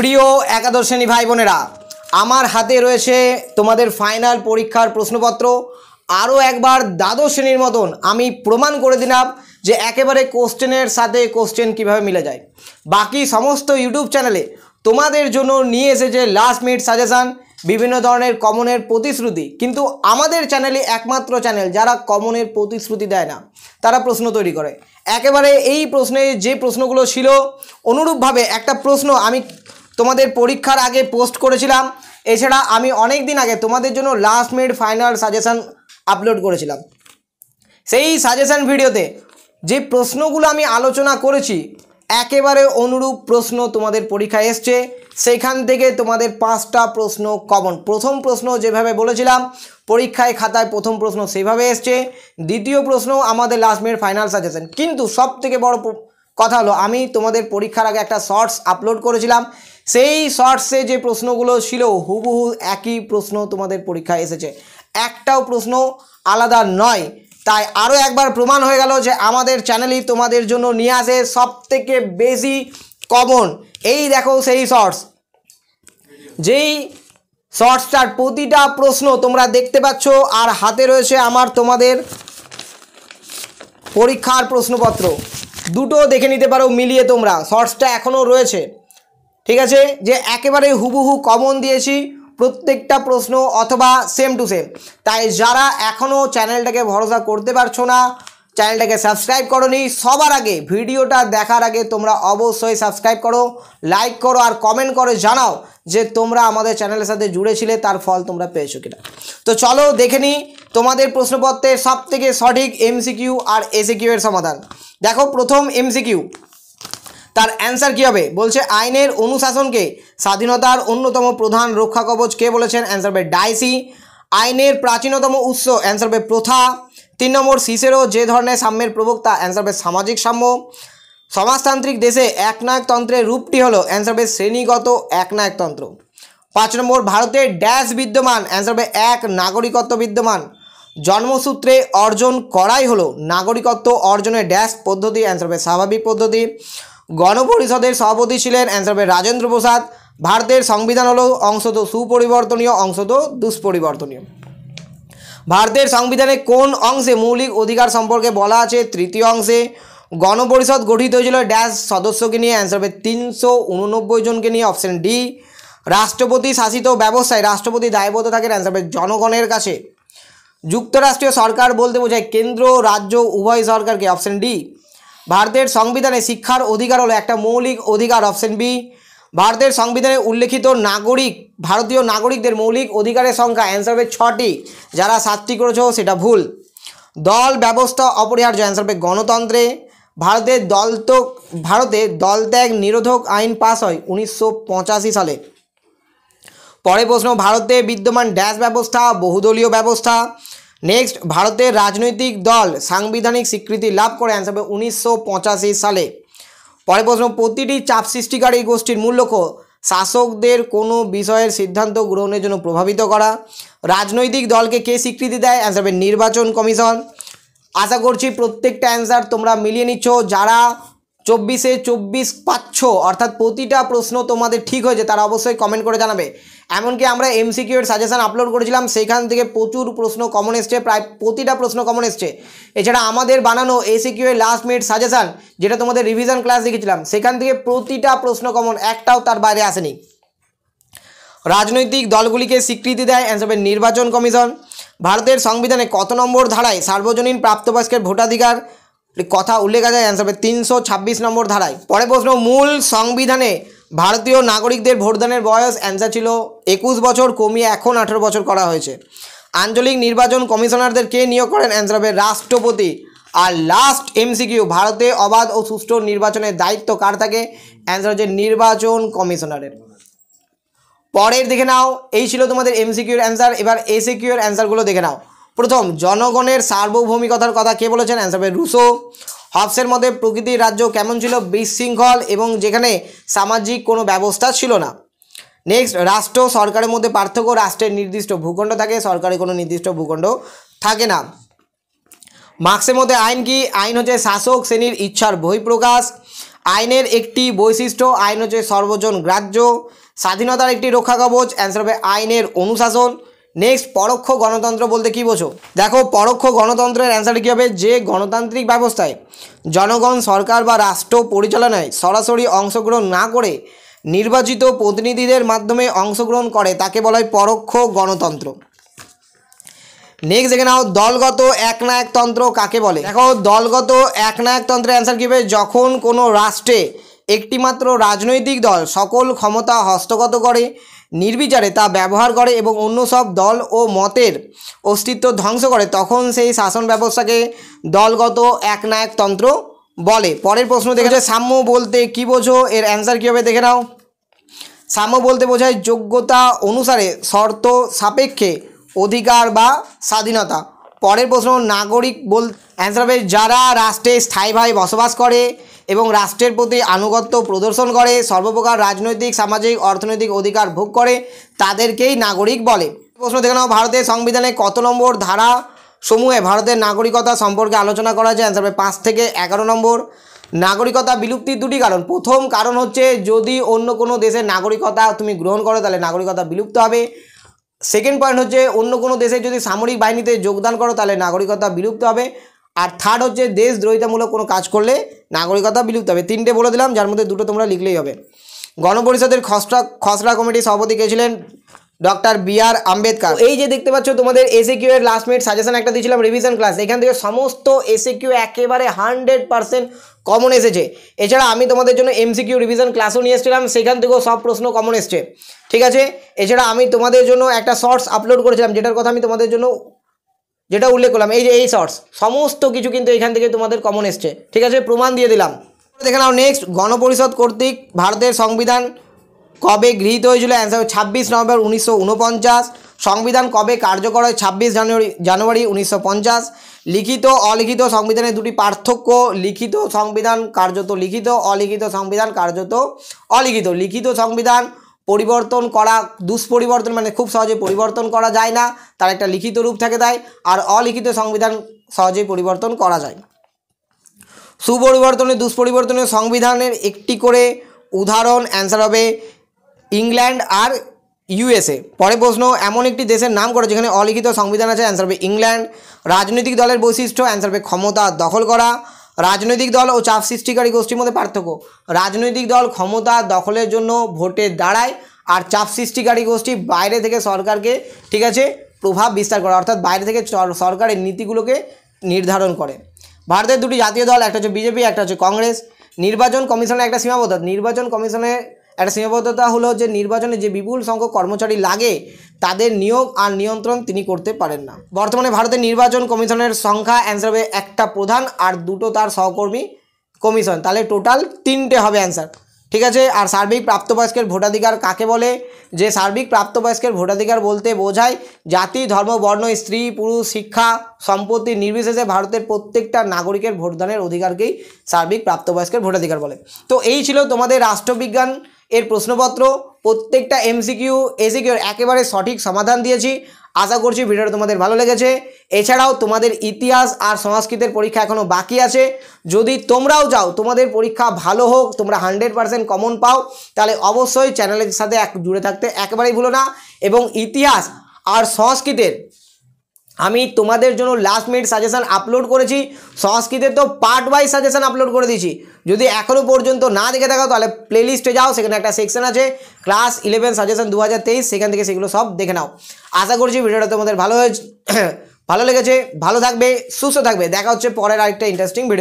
প্রিয় একাদশ শ্রেণী ভাই বোনেরা আমার হাতে রয়েছে তোমাদের ফাইনাল পরীক্ষার প্রশ্নপত্র আরও একবার দ্বাদশ শ্রেণীর মতন আমি প্রমাণ করে দিলাম যে একেবারে কোশ্চেনের সাথে কোশ্চেন কিভাবে মিলে যায় বাকি সমস্ত ইউটিউব চ্যানেলে তোমাদের জন্য নিয়ে এসেছে লাস্ট মিনিট সাজেশান বিভিন্ন ধরনের কমনের প্রতিশ্রুতি কিন্তু আমাদের চ্যানেলে একমাত্র চ্যানেল যারা কমনের প্রতিশ্রুতি দেয় না তারা প্রশ্ন তৈরি করে একেবারে এই প্রশ্নে যে প্রশ্নগুলো ছিল অনুরূপভাবে একটা প্রশ্ন আমি তোমাদের পরীক্ষার আগে পোস্ট করেছিলাম এছাড়া আমি অনেক দিন আগে তোমাদের জন্য last minute final suggestion upload করেছিলাম সেই সাজেশান ভিডিওতে যে প্রশ্নগুলো আমি আলোচনা করেছি একেবারে অনুরূপ প্রশ্ন তোমাদের পরীক্ষায় এসছে সেখান থেকে তোমাদের পাঁচটা প্রশ্ন কমন প্রথম প্রশ্ন যেভাবে বলেছিলাম পরীক্ষায় খাতায় প্রথম প্রশ্ন সেভাবে এসছে দ্বিতীয় প্রশ্ন আমাদের লাস্ট মিনিট ফাইনাল সাজেশান কিন্তু সব থেকে বড় কথা হলো আমি তোমাদের পরীক্ষার আগে একটা শর্টস আপলোড করেছিলাম সেই শর্টসে যে প্রশ্নগুলো ছিল হুবহু একই প্রশ্ন তোমাদের পরীক্ষায় এসেছে একটাও প্রশ্ন আলাদা নয় তাই আরও একবার প্রমাণ হয়ে গেল যে আমাদের চ্যানেলই তোমাদের জন্য নিয়ে আসে সব থেকে বেশি কমন এই দেখো সেই শর্টস যেই শর্টসটার প্রতিটা প্রশ্ন তোমরা দেখতে পাচ্ছ আর হাতে রয়েছে আমার তোমাদের পরীক্ষার প্রশ্নপত্র দুটো দেখে নিতে পারো মিলিয়ে তোমরা শর্টসটা এখনও রয়েছে ঠিক আছে যে একেবারে হুবহু কমন দিয়েছি প্রত্যেকটা প্রশ্ন অথবা সেম টু সেম তাই যারা এখনও চ্যানেলটাকে ভরসা করতে পারছো না চ্যানেলটাকে সাবস্ক্রাইব নি সবার আগে ভিডিওটা দেখার আগে তোমরা অবশ্যই সাবস্ক্রাইব করো লাইক করো আর কমেন্ট করে জানাও যে তোমরা আমাদের চ্যানেলের সাথে জুড়েছিলে তার ফল তোমরা পেয়েছো কিনা তো চলো দেখে নিই তোমাদের প্রশ্নপত্রের সবথেকে সঠিক এমসিকিউ আর এসিকিউ এর সমাধান দেখো প্রথম এমসিকিউ তার অ্যান্সার কী হবে বলছে আইনের অনুশাসনকে স্বাধীনতার অন্যতম প্রধান রক্ষা কবচ কে বলেছেন অ্যান্সার হবে ডাইসি আইনের প্রাচীনতম উৎস অ্যান্সার হবে প্রথা তিন নম্বর শিশেরও যে ধরনের সাম্যের প্রবক্তা অ্যান্সার হবে সামাজিক সাম্য সমাজতান্ত্রিক দেশে একনায়কতন্ত্রের রূপটি হল অ্যান্সার হবে শ্রেণীগত একনায়কতন্ত্র পাঁচ নম্বর ভারতে ড্যাশ বিদ্যমান অ্যান্সার হবে এক নাগরিকত্ব বিদ্যমান জন্মসূত্রে অর্জন করাই হলো নাগরিকত্ব অর্জনের ড্যাশ পদ্ধতি অ্যান্সার হবে স্বাভাবিক পদ্ধতি গণপরিষদের সভাপতি ছিলেন অ্যান্সার হবে রাজেন্দ্র প্রসাদ ভারতের সংবিধান হলো অংশত সুপরিবর্তনীয় অংশত দুষ্পরিবর্তনীয় ভারতের সংবিধানে কোন অংশে মৌলিক অধিকার সম্পর্কে বলা আছে তৃতীয় অংশে গণপরিষদ গঠিত হয়েছিল ড্যাশ সদস্যকে নিয়ে অ্যান্সার হবে তিনশো উননব্বই জনকে নিয়ে অপশন ডি রাষ্ট্রপতি শাসিত ব্যবস্থায় রাষ্ট্রপতি দায়বদ্ধ থাকেন অ্যান্সার হবে জনগণের কাছে যুক্তরাষ্ট্রীয় সরকার বলতে বোঝায় কেন্দ্র রাজ্য উভয় সরকারকে অপশন ডি ভারতের সংবিধানে শিক্ষার অধিকার হলো একটা মৌলিক অধিকার অপশন বি ভারতের সংবিধানে উল্লেখিত নাগরিক ভারতীয় নাগরিকদের মৌলিক অধিকারের সংখ্যা অ্যান্সার হবে ছটি যারা সাতটি করেছ সেটা ভুল দল ব্যবস্থা অপরিহার্য অ্যান্সার হবে গণতন্ত্রে ভারতের দল তো ভারতে দলত্যাগ নিরোধক আইন পাস হয় উনিশশো সালে পরে প্রশ্ন ভারতে বিদ্যমান ড্যাশ ব্যবস্থা বহুদলীয় ব্যবস্থা নেক্সট ভারতের রাজনৈতিক দল সাংবিধানিক স্বীকৃতি লাভ করে অ্যান্সার হবে উনিশশো সালে পরের প্রশ্ন প্রতিটি চাপ সৃষ্টিকারী গোষ্ঠীর মূল লক্ষ্য শাসকদের কোনো বিষয়ের সিদ্ধান্ত গ্রহণের জন্য প্রভাবিত করা রাজনৈতিক দলকে কে স্বীকৃতি দেয় অ্যান্সার হবে নির্বাচন কমিশন আশা করছি প্রত্যেকটা অ্যান্সার তোমরা মিলিয়ে নিচ্ছ যারা চব্বিশে চব্বিশ পাচ্ছ অর্থাৎ প্রতিটা প্রশ্ন তোমাদের ঠিক হয়েছে তারা অবশ্যই কমেন্ট করে জানাবে এমনকি আমরা এমসিকিউ এর সাজেশান আপলোড করেছিলাম সেখান থেকে প্রচুর প্রশ্ন কমন এসছে প্রায় প্রতিটা প্রশ্ন কমন এসছে এছাড়া আমাদের বানানো এসিকিউ এর লাস্ট মিনিট সাজেশান যেটা তোমাদের রিভিশন ক্লাস দেখেছিলাম সেখান থেকে প্রতিটা প্রশ্ন কমন একটাও তার বাইরে আসেনি রাজনৈতিক দলগুলিকে স্বীকৃতি দেয় অ্যান্সার নির্বাচন কমিশন ভারতের সংবিধানে কত নম্বর ধারায় সার্বজনীন প্রাপ্তবয়স্কের ভোটাধিকার কথা উল্লেখ আছে অ্যান্সার তিনশো ছাব্বিশ নম্বর ধারায় পরে প্রশ্ন মূল সংবিধানে ভারতীয় নাগরিকদের ভোটদানের বয়স অ্যান্সার ছিল একুশ বছর কমিয়ে এখন আঠেরো বছর করা হয়েছে আঞ্চলিক নির্বাচন কমিশনারদের কে নিয়োগ করেন অ্যান্সার হবে রাষ্ট্রপতি আর লাস্ট এমসিকিউ ভারতে অবাধ ও সুষ্ঠু নির্বাচনের দায়িত্ব কার থাকে অ্যান্সার হচ্ছে নির্বাচন কমিশনারের পরের দেখে নাও এই ছিল তোমাদের এমসিকিউর অ্যান্সার এবার এসিকিউর অ্যান্সারগুলো দেখে নাও প্রথম জনগণের সার্বভৌমিকতার কথা কে বলেছেন অ্যান্সার হবে রুশো হবসের মধ্যে প্রকৃতির রাজ্য কেমন ছিল বিশৃঙ্খল এবং যেখানে সামাজিক কোনো ব্যবস্থা ছিল না নেক্সট রাষ্ট্র সরকারের মধ্যে পার্থক্য রাষ্ট্রের নির্দিষ্ট ভূখণ্ড থাকে সরকারের কোনো নির্দিষ্ট ভূখণ্ড থাকে না মার্ক্সের মধ্যে আইন কি আইন হচ্ছে শাসক শ্রেণীর ইচ্ছার বহিঃপ্রকাশ আইনের একটি বৈশিষ্ট্য আইন হচ্ছে সর্বজন গ্রাহ্য স্বাধীনতার একটি রক্ষা কবচ অ্যান্সার হবে আইনের অনুশাসন নেক্সট পরোক্ষ গণতন্ত্র বলতে কি বোঝো দেখো পরোক্ষ গণতন্ত্রের অ্যান্সারটি কী হবে যে গণতান্ত্রিক ব্যবস্থায় জনগণ সরকার বা রাষ্ট্র পরিচালনায় সরাসরি অংশগ্রহণ না করে নির্বাচিত প্রতিনিধিদের মাধ্যমে অংশগ্রহণ করে তাকে বলা হয় পরোক্ষ গণতন্ত্র নেক্সট দেখে নাও দলগত একনায়কতন্ত্র কাকে বলে দেখো দলগত একনায়কতন্ত্রের অ্যান্সার কী হবে যখন কোনো রাষ্ট্রে একটিমাত্র রাজনৈতিক দল সকল ক্ষমতা হস্তগত করে নির্বিচারে তা ব্যবহার করে এবং অন্য সব দল ও মতের অস্তিত্ব ধ্বংস করে তখন সেই শাসন ব্যবস্থাকে দলগত একনায়কতন্ত্র বলে পরের প্রশ্ন দেখেছে সাম্য বলতে কি বোঝো এর অ্যান্সার কীভাবে হবে দেখে নাও সাম্য বলতে বোঝায় যোগ্যতা অনুসারে শর্ত সাপেক্ষে অধিকার বা স্বাধীনতা পরের প্রশ্ন নাগরিক বল অ্যান্সার হবে যারা রাষ্ট্রে স্থায়ীভাবে বসবাস করে এবং রাষ্ট্রের প্রতি আনুগত্য প্রদর্শন করে সর্বপ্রকার রাজনৈতিক সামাজিক অর্থনৈতিক অধিকার ভোগ করে তাদেরকেই নাগরিক বলে প্রশ্ন দেখে নাও ভারতের সংবিধানে কত নম্বর ধারা সমূহে ভারতের নাগরিকতা সম্পর্কে আলোচনা করা হয়েছে অ্যান্সার পাঁচ থেকে এগারো নম্বর নাগরিকতা বিলুপ্তির দুটি কারণ প্রথম কারণ হচ্ছে যদি অন্য কোনো দেশের নাগরিকতা তুমি গ্রহণ করো তাহলে নাগরিকতা বিলুপ্ত হবে সেকেন্ড পয়েন্ট হচ্ছে অন্য কোনো দেশে যদি সামরিক বাহিনীতে যোগদান করো তাহলে নাগরিকতা বিলুপ্ত হবে আর থার্ড হচ্ছে দেশদ্রোহিতামূলক কোনো কাজ করলে নাগরিকতা বিলুপ্ত হবে তিনটে বলে দিলাম যার মধ্যে দুটো তোমরা লিখলেই হবে গণপরিষদের খসড়া খসড়া কমিটির সভাপতি কে ছিলেন ডক্টর বি আর আম্বেদকর এই যে দেখতে পাচ্ছ তোমাদের এসে কিউ এর লাস্ট মিনিট সাজেশন একটা দিয়েছিলাম রিভিশন ক্লাস এখান থেকে সমস্ত এসে কিউ একেবারে হান্ড্রেড পার্সেন্ট কমন এসেছে এছাড়া আমি তোমাদের জন্য এমসিকিউ রিভিশন ক্লাসও নিয়ে এসেছিলাম সেখান থেকেও সব প্রশ্ন কমন এসছে ঠিক আছে এছাড়া আমি তোমাদের জন্য একটা শর্টস আপলোড করেছিলাম যেটার কথা আমি তোমাদের জন্য যেটা উল্লেখ করলাম এই যে এই শর্টস সমস্ত কিছু কিন্তু এখান থেকে তোমাদের কমন এসছে ঠিক আছে প্রমাণ দিয়ে দিলাম দেখে নাও নেক্সট গণপরিষদ কর্তৃক ভারতের সংবিধান কবে গৃহীত হয়েছিল অ্যান্সার ছাব্বিশ নভেম্বর উনিশশো সংবিধান কবে কার্যকর হয় ছাব্বিশ জানুয়ারি জানুয়ারি উনিশশো লিখিত অলিখিত সংবিধানের দুটি পার্থক্য লিখিত সংবিধান কার্যত লিখিত অলিখিত সংবিধান কার্যত অলিখিত লিখিত সংবিধান পরিবর্তন করা দুষ্পরিবর্তন মানে খুব সহজে পরিবর্তন করা যায় না তার একটা লিখিত রূপ থাকে তাই আর অলিখিত সংবিধান সহজেই পরিবর্তন করা যায় না দুষ্পরিবর্তনের সংবিধানের একটি করে উদাহরণ অ্যান্সার হবে ইংল্যান্ড আর ইউএসএ পরে প্রশ্ন এমন একটি দেশের নাম করে যেখানে অলিখিত সংবিধান আছে অ্যান্সার হবে ইংল্যান্ড রাজনৈতিক দলের বৈশিষ্ট্য অ্যান্সার হবে ক্ষমতা দখল করা রাজনৈতিক দল ও চাপ সৃষ্টিকারী গোষ্ঠীর মধ্যে পার্থক্য রাজনৈতিক দল ক্ষমতা দখলের জন্য ভোটে দাঁড়ায় আর চাপ সৃষ্টিকারী গোষ্ঠী বাইরে থেকে সরকারকে ঠিক আছে প্রভাব বিস্তার করে অর্থাৎ বাইরে থেকে সরকারের নীতিগুলোকে নির্ধারণ করে ভারতের দুটি জাতীয় দল একটা হচ্ছে বিজেপি একটা হচ্ছে কংগ্রেস নির্বাচন কমিশনের একটা সীমাবদ্ধ নির্বাচন কমিশনের একটা সীমাবদ্ধতা হলো যে নির্বাচনে যে বিপুল সংখ্যক কর্মচারী লাগে তাদের নিয়োগ আর নিয়ন্ত্রণ তিনি করতে পারেন না বর্তমানে ভারতের নির্বাচন কমিশনের সংখ্যা অ্যান্সার হবে একটা প্রধান আর দুটো তার সহকর্মী কমিশন তাহলে টোটাল তিনটে হবে অ্যান্সার ঠিক আছে আর সার্বিক প্রাপ্তবয়স্কের ভোটাধিকার কাকে বলে যে সার্বিক প্রাপ্তবয়স্কের ভোটাধিকার বলতে বোঝায় জাতি ধর্ম বর্ণ স্ত্রী পুরুষ শিক্ষা সম্পত্তি নির্বিশেষে ভারতের প্রত্যেকটা নাগরিকের ভোটদানের অধিকারকেই সার্বিক প্রাপ্তবয়স্কের ভোটাধিকার বলে তো এই ছিল তোমাদের রাষ্ট্রবিজ্ঞান এর প্রশ্নপত্র প্রত্যেকটা এমসিকিউ এসিকিউর একেবারে সঠিক সমাধান দিয়েছি আশা করছি ভিডিওটা তোমাদের ভালো লেগেছে এছাড়াও তোমাদের ইতিহাস আর সংস্কৃতের পরীক্ষা এখনও বাকি আছে যদি তোমরাও যাও তোমাদের পরীক্ষা ভালো হোক তোমরা হান্ড্রেড পারসেন্ট কমন পাও তাহলে অবশ্যই চ্যানেলের সাথে এক জুড়ে থাকতে একেবারেই ভুলো না এবং ইতিহাস আর সংস্কৃতের আমি তোমাদের জন্য লাস্ট মিনিট সাজেশান আপলোড করেছি সংস্কৃতে তো পার্ট ওয়াইজ সাজেশান আপলোড করে দিয়েছি যদি এখনও পর্যন্ত না দেখে থাকো তাহলে প্লেলিস্টে যাও সেখানে একটা সেকশন আছে ক্লাস ইলেভেন সাজেশান দু সেখান থেকে সেগুলো সব দেখে নাও আশা করছি ভিডিওটা তোমাদের ভালো হয়েছে ভালো লেগেছে ভালো থাকবে সুস্থ থাকবে দেখা হচ্ছে পরের আরেকটা ইন্টারেস্টিং ভিডিও